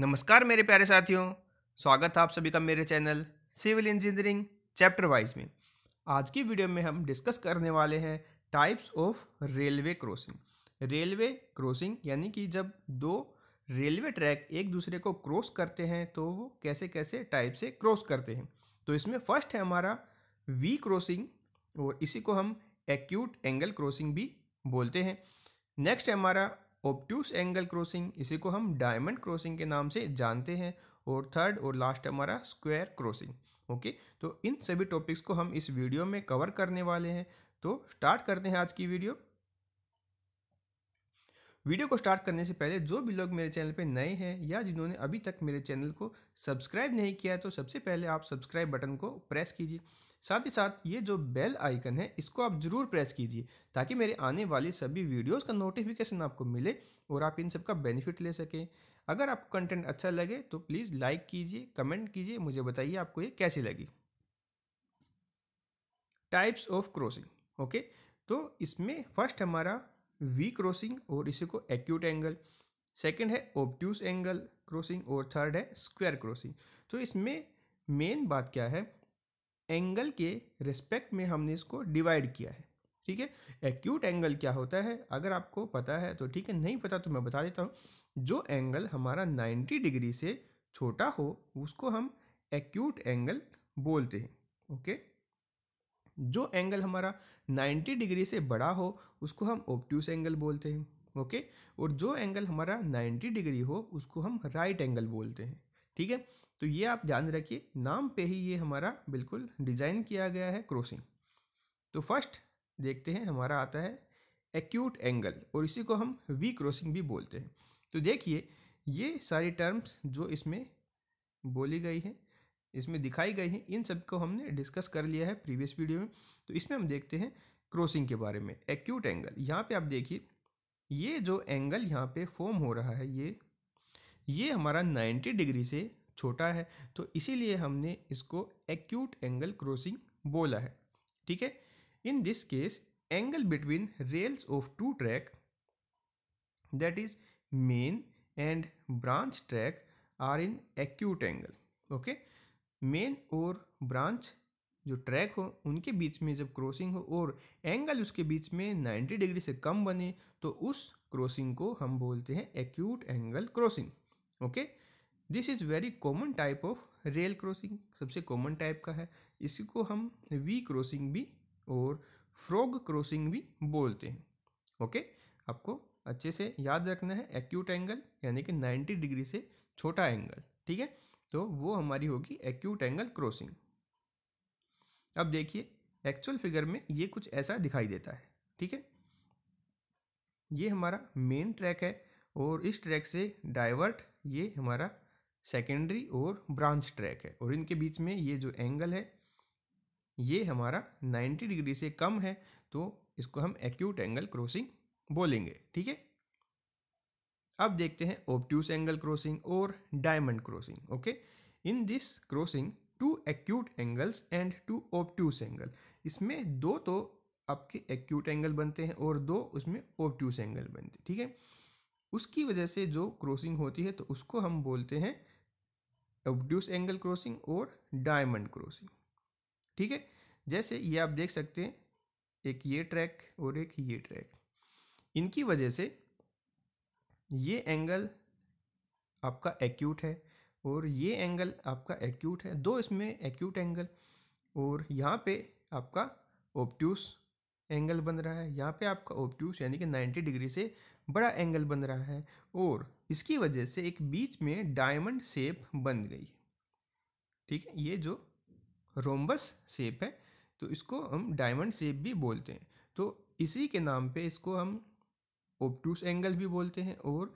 नमस्कार मेरे प्यारे साथियों स्वागत है आप सभी का मेरे channel civil engineering chapter wise में आज की वीडियो में हम डिस्कस करने वाले हैं types of railway crossing railway crossing यानी कि जब दो रेलवे ट्रैक एक दूसरे को क्रॉस करते हैं तो वो कैसे कैसे टाइप से क्रॉस करते हैं तो इसमें फर्स्ट है हमारा वी क्रॉसिंग और इसी को हम एक्यूट एंगल क्रॉसिंग भी बोलते हैं नेक्स्ट है हमारा ऑप्टूस एंगल क्रॉसिंग इसी को हम डायमंड क्रॉसिंग के नाम से जानते हैं और थर्ड और लास्ट हमारा स्क्वायर क्रॉसिंग ओके तो इन सभी टॉपिक्स को हम इस वीडियो में कवर करने वाले हैं तो स्टार्ट करते हैं आज की वीडियो वीडियो को स्टार्ट करने से पहले जो भी लोग मेरे चैनल पर नए हैं या जिन्होंने अभी तक मेरे चैनल को सब्सक्राइब नहीं किया है तो सबसे पहले आप सब्सक्राइब बटन को प्रेस कीजिए साथ ही साथ ये जो बेल आइकन है इसको आप ज़रूर प्रेस कीजिए ताकि मेरे आने वाली सभी वीडियोस का नोटिफिकेशन आपको मिले और आप इन सब का बेनिफिट ले सकें अगर आपको कंटेंट अच्छा लगे तो प्लीज़ लाइक कीजिए कमेंट कीजिए मुझे बताइए आपको ये कैसी लगी टाइप्स ऑफ क्रॉसिंग ओके तो इसमें फर्स्ट हमारा वी क्रॉसिंग और इसी को एक्यूट एंगल सेकेंड है ओब्ट्यूस एंगल क्रॉसिंग और थर्ड है स्क्वायर क्रॉसिंग तो इसमें मेन बात क्या है एंगल के रिस्पेक्ट में हमने इसको डिवाइड किया है ठीक है एक्यूट एंगल क्या होता है अगर आपको पता है तो ठीक है नहीं पता तो मैं बता देता हूँ जो एंगल हमारा 90 डिग्री से छोटा हो उसको हम एक्यूट एंगल बोलते हैं ओके जो एंगल हमारा 90 डिग्री से बड़ा हो उसको हम ऑप्ट्यूस एंगल बोलते हैं ओके और जो एंगल हमारा 90 डिग्री हो उसको हम राइट एंगल बोलते हैं ठीक है तो ये आप ध्यान रखिए नाम पे ही ये हमारा बिल्कुल डिज़ाइन किया गया है क्रॉसिंग तो फर्स्ट देखते हैं हमारा आता है एक्यूट एंगल और इसी को हम वी क्रॉसिंग भी बोलते हैं तो देखिए ये सारी टर्म्स जो इसमें बोली गई हैं इसमें दिखाई गई हैं इन सब को हमने डिस्कस कर लिया है प्रीवियस वीडियो में तो इसमें हम देखते हैं क्रॉसिंग के बारे में एक्यूट एंगल यहाँ पे आप देखिए ये जो एंगल यहाँ पे फॉर्म हो रहा है ये ये हमारा 90 डिग्री से छोटा है तो इसीलिए हमने इसको एक्यूट एंगल क्रॉसिंग बोला है ठीक है in this case angle between rails of two track that is main and branch track are in acute angle okay main और ब्रांच जो ट्रैक हो उनके बीच में जब क्रॉसिंग हो और एंगल उसके बीच में 90 डिग्री से कम बने तो उस क्रॉसिंग को हम बोलते हैं acute angle crossing okay this is very common type of rail crossing सबसे कॉमन टाइप का है इसको हम वी क्रॉसिंग भी और फ्रॉग क्रॉसिंग भी बोलते हैं ओके okay? आपको अच्छे से याद रखना है एक्यूट एंगल यानी कि 90 डिग्री से छोटा एंगल ठीक है तो वो हमारी होगी एक्यूट एंगल क्रॉसिंग अब देखिए एक्चुअल फिगर में ये कुछ ऐसा दिखाई देता है ठीक है ये हमारा मेन ट्रैक है और इस ट्रैक से डाइवर्ट ये हमारा सेकेंडरी और ब्रांच ट्रैक है और इनके बीच में ये जो एंगल है ये हमारा 90 डिग्री से कम है तो इसको हम एक्यूट एंगल क्रॉसिंग बोलेंगे ठीक है अब देखते हैं ऑप्ट्यूस एंगल क्रॉसिंग और diamond crossing okay in this crossing two acute angles and two obtuse angle इसमें दो तो आपके एक्यूट एंगल बनते हैं और दो उसमें ऑप्ट्यूस एंगल बनते हैं ठीक है उसकी वजह से जो क्रॉसिंग होती है तो उसको हम बोलते हैं ऑब्ड्यूस एंगल क्रॉसिंग और डायमंड क्रॉसिंग ठीक है जैसे ये आप देख सकते हैं एक ये ट्रैक और एक ये ट्रैक इनकी वजह से ये एंगल आपका एक्यूट है और ये एंगल आपका एक्यूट है दो इसमें एक्यूट एंगल और यहाँ पे आपका ओप्ट्यूस एंगल बन रहा है यहाँ पे आपका ओप्ट्यूस यानी कि 90 डिग्री से बड़ा एंगल बन रहा है और इसकी वजह से एक बीच में डायमंड शेप बन गई ठीक है ये जो रोम्बस शेप है तो इसको हम डायमंड शेप भी बोलते हैं तो इसी के नाम पे इसको हम ओप्टूस एंगल भी बोलते हैं और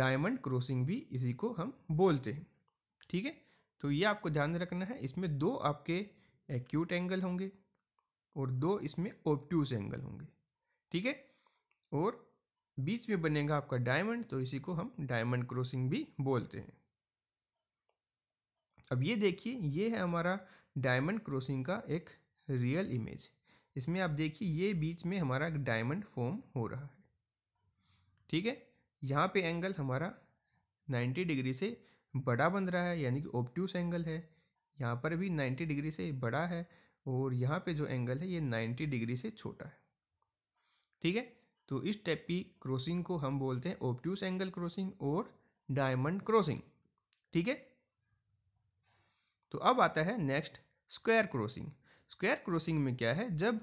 डायमंड क्रॉसिंग भी इसी को हम बोलते हैं ठीक है तो ये आपको ध्यान रखना है इसमें दो आपके एक्यूट एंगल होंगे और दो इसमें ओबट्यूस एंगल होंगे ठीक है और बीच में बनेगा आपका डायमंड तो इसी को हम डायमंड क्रॉसिंग भी बोलते हैं अब ये देखिए ये है हमारा डायमंड क्रॉसिंग का एक रियल इमेज इसमें आप देखिए ये बीच में हमारा डायमंड फॉर्म हो रहा है ठीक है यहाँ पे एंगल हमारा 90 डिग्री से बड़ा बन रहा है यानी कि ओप्ट्यूस एंगल है यहाँ पर भी 90 डिग्री से बड़ा है और यहाँ पे जो एंगल है ये 90 डिग्री से छोटा है ठीक है तो इस टाइप की क्रॉसिंग को हम बोलते हैं ओप्ट्यूस एंगल क्रॉसिंग और डायमंड क्रॉसिंग ठीक है तो अब आता है next square crossing square crossing में क्या है जब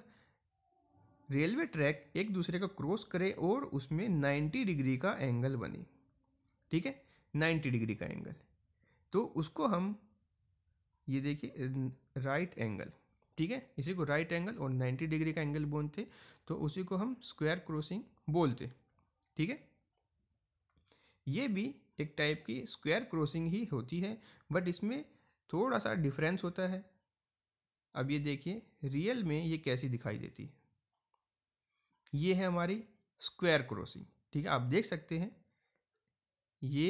रेलवे ट्रैक एक दूसरे को क्रॉस करे और उसमें 90 डिग्री का एंगल बने ठीक है 90 डिग्री का एंगल तो उसको हम ये देखिए राइट एंगल ठीक है इसी को राइट एंगल और 90 डिग्री का एंगल बोलते तो उसी को हम स्क्वायर क्रॉसिंग बोलते ठीक है ये भी एक टाइप की स्क्वायर क्रॉसिंग ही होती है बट इसमें थोड़ा सा डिफरेंस होता है अब ये देखिए रियल में ये कैसी दिखाई देती है ये है हमारी स्क्वायर क्रॉसिंग ठीक है आप देख सकते हैं ये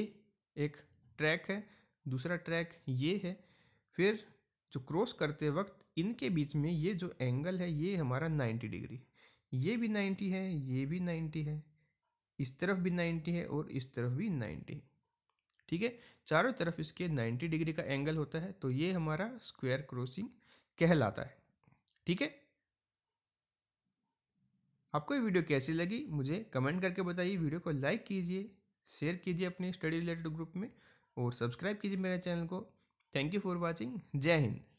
एक ट्रैक है दूसरा ट्रैक ये है फिर जो क्रॉस करते वक्त इनके बीच में ये जो एंगल है ये हमारा नाइन्टी डिग्री ये भी नाइन्टी है ये भी नाइन्टी है इस तरफ भी नाइन्टी है और इस तरफ भी नाइन्टी है ठीक है चारों तरफ इसके नाइन्टी डिग्री का एंगल होता है तो ये हमारा स्क्वायर क्रॉसिंग कहलाता है ठीक है आपको ये वीडियो कैसी लगी मुझे कमेंट करके बताइए वीडियो को लाइक कीजिए शेयर कीजिए अपने स्टडी रिलेटेड ग्रुप में और सब्सक्राइब कीजिए मेरे चैनल को थैंक यू फॉर वॉचिंग जय हिंद